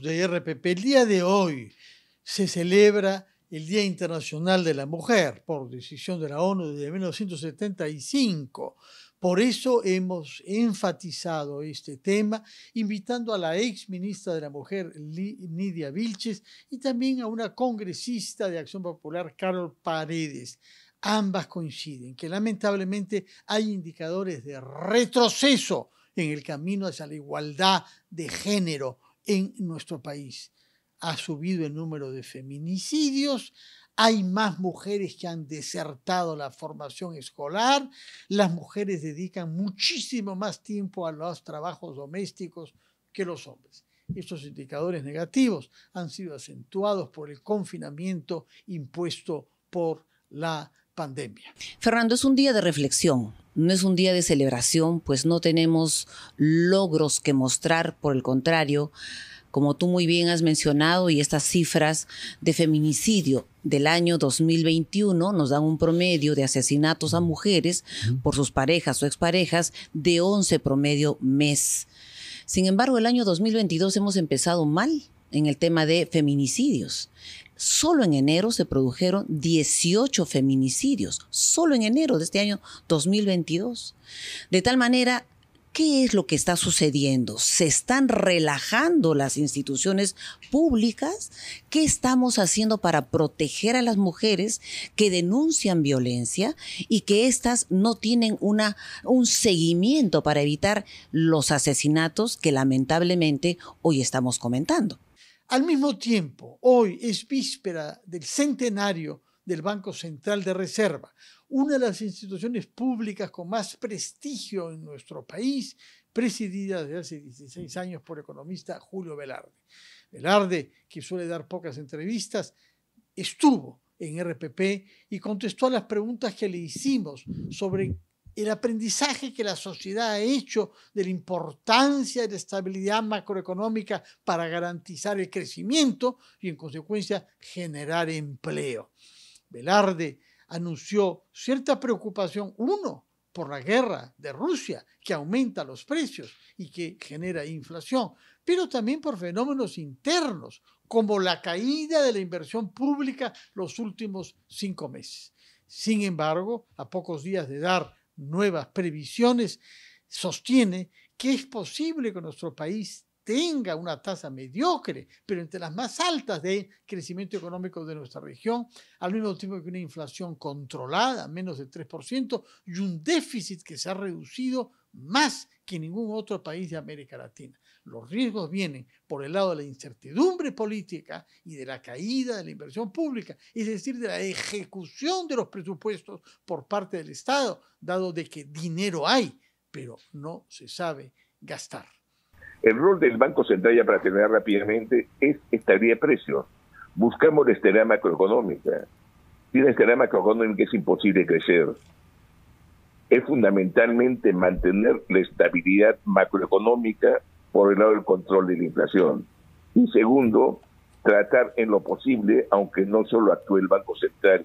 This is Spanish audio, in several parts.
de RPP, el día de hoy se celebra el Día Internacional de la Mujer por decisión de la ONU desde 1975. Por eso hemos enfatizado este tema, invitando a la ex ministra de la Mujer, Nidia Vilches, y también a una congresista de Acción Popular, Carol Paredes. Ambas coinciden que lamentablemente hay indicadores de retroceso en el camino hacia la igualdad de género en nuestro país. Ha subido el número de feminicidios, hay más mujeres que han desertado la formación escolar, las mujeres dedican muchísimo más tiempo a los trabajos domésticos que los hombres. Estos indicadores negativos han sido acentuados por el confinamiento impuesto por la pandemia. Fernando, es un día de reflexión no es un día de celebración, pues no tenemos logros que mostrar, por el contrario, como tú muy bien has mencionado, y estas cifras de feminicidio del año 2021 nos dan un promedio de asesinatos a mujeres por sus parejas o exparejas de 11 promedio mes. Sin embargo, el año 2022 hemos empezado mal en el tema de feminicidios. Solo en enero se produjeron 18 feminicidios, solo en enero de este año 2022. De tal manera, ¿qué es lo que está sucediendo? ¿Se están relajando las instituciones públicas? ¿Qué estamos haciendo para proteger a las mujeres que denuncian violencia y que éstas no tienen un seguimiento para evitar los asesinatos que lamentablemente hoy estamos comentando? Al mismo tiempo, hoy es víspera del centenario del Banco Central de Reserva, una de las instituciones públicas con más prestigio en nuestro país, presidida desde hace 16 años por el economista Julio Velarde. Velarde, que suele dar pocas entrevistas, estuvo en RPP y contestó a las preguntas que le hicimos sobre el aprendizaje que la sociedad ha hecho de la importancia de la estabilidad macroeconómica para garantizar el crecimiento y en consecuencia generar empleo. Velarde anunció cierta preocupación, uno, por la guerra de Rusia, que aumenta los precios y que genera inflación, pero también por fenómenos internos, como la caída de la inversión pública los últimos cinco meses. Sin embargo, a pocos días de dar nuevas previsiones, sostiene que es posible que nuestro país tenga una tasa mediocre, pero entre las más altas de crecimiento económico de nuestra región, al mismo tiempo que una inflación controlada, menos del 3%, y un déficit que se ha reducido más que ningún otro país de América Latina. Los riesgos vienen por el lado de la incertidumbre política y de la caída de la inversión pública, es decir, de la ejecución de los presupuestos por parte del Estado, dado de que dinero hay, pero no se sabe gastar. El rol del Banco Central, ya para terminar rápidamente, es estabilidad de precios. Buscamos la estabilidad macroeconómica. Sin la estabilidad macroeconómica es imposible crecer. Es fundamentalmente mantener la estabilidad macroeconómica por el lado del control de la inflación. Y segundo, tratar en lo posible, aunque no solo actúe el Banco Central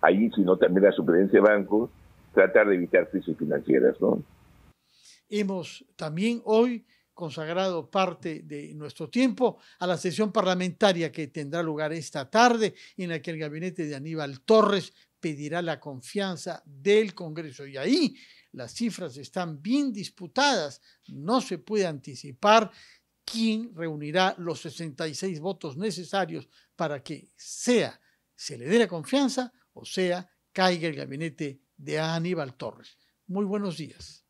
allí, sino también la superintendencia de bancos, tratar de evitar crisis financieras. ¿no? Hemos también hoy consagrado parte de nuestro tiempo a la sesión parlamentaria que tendrá lugar esta tarde en la que el gabinete de Aníbal Torres pedirá la confianza del Congreso. Y ahí las cifras están bien disputadas. No se puede anticipar quién reunirá los 66 votos necesarios para que sea se le dé la confianza o sea caiga el gabinete de Aníbal Torres. Muy buenos días.